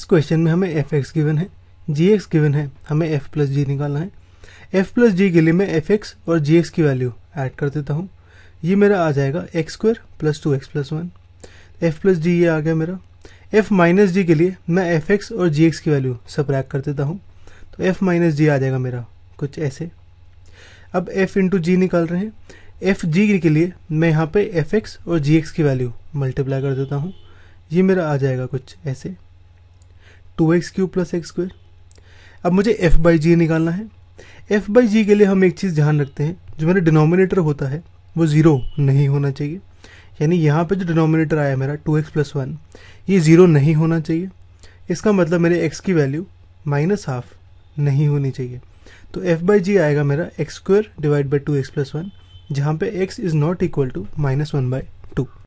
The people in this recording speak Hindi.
इस क्वेश्चन में हमें एफ एक्स गिवन है जी एक्स गिवन है हमें एफ प्लस जी निकालना है एफ प्लस जी के लिए मैं एफ एक्स और जी एक्स की वैल्यू ऐड कर देता हूँ ये मेरा आ जाएगा X square plus two X plus one F plus G ये आ गया मेरा एफ माइनस जी के लिए मैं एफ एक्स और जी एक्स की वैल्यू सप्रैक कर देता हूँ तो एफ माइनस जी आ जाएगा मेरा कुछ ऐसे अब एफ इंटू जी निकाल रहे हैं एफ जी के लिए मैं यहाँ पे एफ एक्स और जी एक्स की वैल्यू मल्टीप्लाई कर देता हूँ ये मेरा आ जाएगा कुछ ऐसे two X cube plus X square अब मुझे एफ बाई जी निकालना है एफ बाई जी के लिए हम एक चीज़ ध्यान रखते हैं जो मेरा डिनोमिनेटर होता है वो ज़ीरो नहीं होना चाहिए यानी यहाँ पे जो डिनोमिनेटर आया मेरा टू एक्स प्लस वन ये ज़ीरो नहीं होना चाहिए इसका मतलब मेरे एक्स की वैल्यू माइनस हाफ नहीं होनी चाहिए तो एफ बाई जी आएगा मेरा X square divide by two X plus one जहाँ पर X is not equal to minus one by to